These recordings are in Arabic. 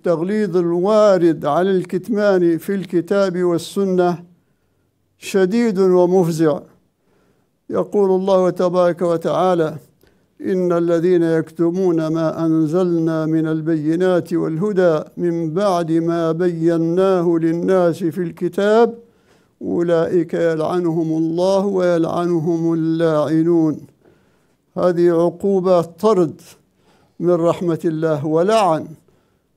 التغليظ الوارد على الكتمان في الكتاب والسنة شديد ومفزع يقول الله تبارك وتعالى إن الذين يكتمون ما أنزلنا من البينات والهدى من بعد ما بيناه للناس في الكتاب أولئك يلعنهم الله ويلعنهم اللاعنون هذه عقوبة طرد من رحمة الله ولعن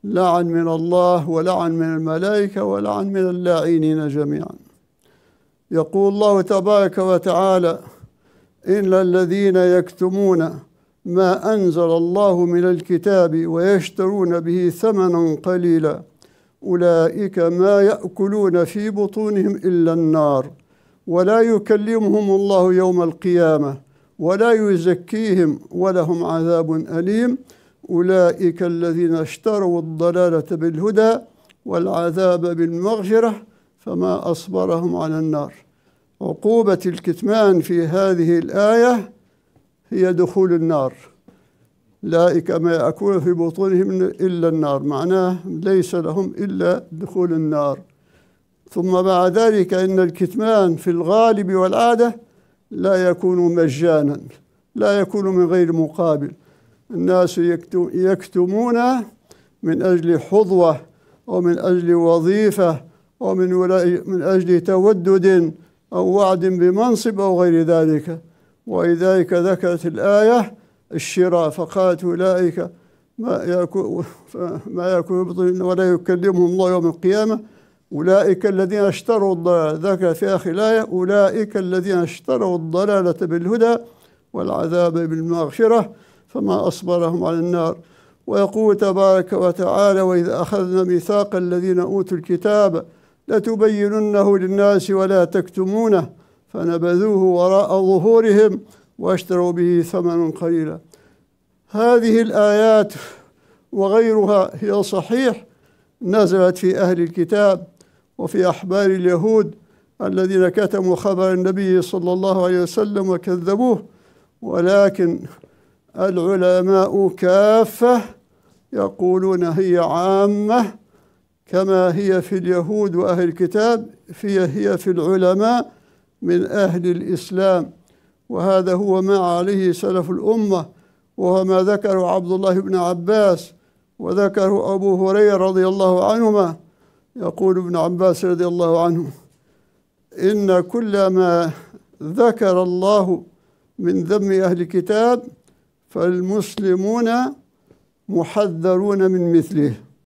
لعن من الله ولعن من الملائكة ولعن من اللاعينين جميعا يقول الله تبارك وتعالى إلا الذين يكتمون ما أنزل الله من الكتاب ويشترون به ثمنا قليلا أولئك ما يأكلون في بطونهم إلا النار ولا يكلمهم الله يوم القيامة ولا يزكيهم ولهم عذاب أليم أولئك الذين اشتروا الضلالة بالهدى والعذاب بالمغفرة فما أصبرهم على النار عقوبة الكتمان في هذه الآية هي دخول النار أولئك ما يأكلون في بطونهم إلا النار معناه ليس لهم إلا دخول النار ثم مع ذلك إن الكتمان في الغالب والعادة لا يكون مجانا لا يكون من غير مقابل الناس يكتمون من أجل حظوة أو من أجل وظيفة أو من, من أجل تودد أو وعد بمنصب أو غير ذلك ولذلك ذكرت الآية الشراء فقالت أولئك ما يكون ما يكون بطن ولا يكلمهم الله يوم القيامة أولئك الذين اشتروا الضلالة ذكر في آخر الآية أولئك الذين اشتروا الضلالة بالهدى والعذاب بالمغفرة فما أصبرهم على النار ويقول تبارك وتعالى وإذا أخذنا ميثاق الذين أوتوا الكتاب لتبيننه للناس ولا تكتمونه فنبذوه وراء ظهورهم واشتروا به ثمن قليلا هذه الآيات وغيرها هي صحيح نزلت في أهل الكتاب وفي أحبار اليهود الذين كتموا خبر النبي صلى الله عليه وسلم وكذبوه ولكن العلماء كافة يقولون هي عامة كما هي في اليهود وأهل الكتاب في هي في العلماء من أهل الإسلام وهذا هو ما عليه سلف الأمة وهو ما ذكره عبد الله بن عباس وذكره أبو هريرة رضي الله عنهما يقول ابن عباس رضي الله عنه إن كل ما ذكر الله من ذم أهل الكتاب فالمسلمون محذرون من مثله